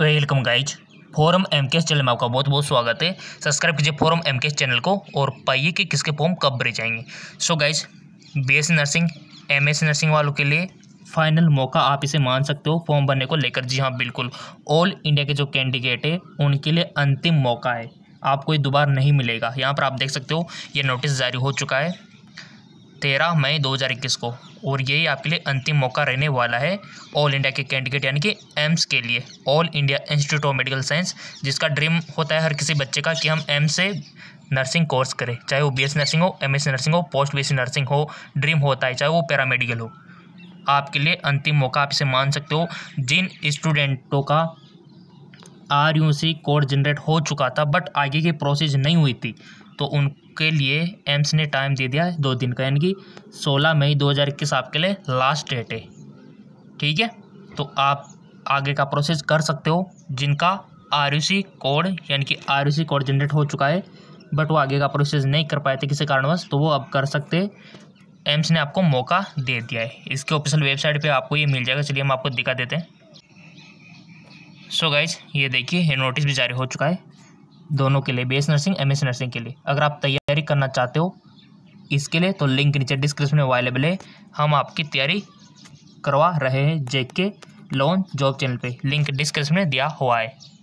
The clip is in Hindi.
वेलकम गाइज फोरम एम के चैनल में आपका बहुत बहुत स्वागत है सब्सक्राइब कीजिए फोरम एम के चैनल को और पाइए कि किसके फॉर्म कब भरे जाएंगे so guys S nursing S nursing वालों के लिए फाइनल मौका आप इसे मान सकते हो फॉर्म भरने को लेकर जी हाँ बिल्कुल ऑल इंडिया के जो कैंडिडेट है उनके लिए अंतिम मौका है आपको ये दोबारा नहीं मिलेगा यहाँ पर आप देख सकते हो ये नोटिस जारी हो चुका है तेरह मई इक्कीस को और यही आपके लिए अंतिम मौका रहने वाला है ऑल इंडिया के कैंडिडेट यानी कि एम्स के लिए all India Institute of Medical Science जिसका ड्रीम होता है हर किसी बच्चे का कि हम एम्स से नर्सिंग कोर्स करें चाहे वो बीएससी नर्सिंग हो एमएससी नर्सिंग हो पोस्ट सी नर्सिंग हो ड्रीम होता है चाहे वो पैरामेडिकल हो आपके लिए अंतिम मौका आप इसे मान सकते हो जिन स्टूडेंटों का R U C code generate हो चुका था बट आगे की प्रोसेस नहीं हुई थी तो उनके लिए एम्स ने टाइम दे दिया दो दिन का यानी कि सोलह मई दो हज़ार इक्कीस आपके लिए लास्ट डेट है ठीक है तो आप आगे का प्रोसेस कर सकते हो जिनका आर कोड यानी कि आर कोड जनरेट हो चुका है बट वो आगे का प्रोसेस नहीं कर पाए थे किसी कारणवश तो वो अब कर सकते एम्स ने आपको मौका दे दिया है इसके ऑफिशियल वेबसाइट पे आपको ये मिल जाएगा चलिए हम आपको दिखा देते हैं सो so गाइज ये देखिए ये नोटिस भी जारी हो चुका है दोनों के लिए B nursing M S nursing के लिए अगर आप तैयारी करना चाहते हो इसके लिए तो लिंक नीचे डिस्क्रिप्शन में अवेलेबल है हम आपकी तैयारी करवा रहे हैं जेके लोन जॉब चैनल पे लिंक डिस्क्रिप्शन में दिया हुआ है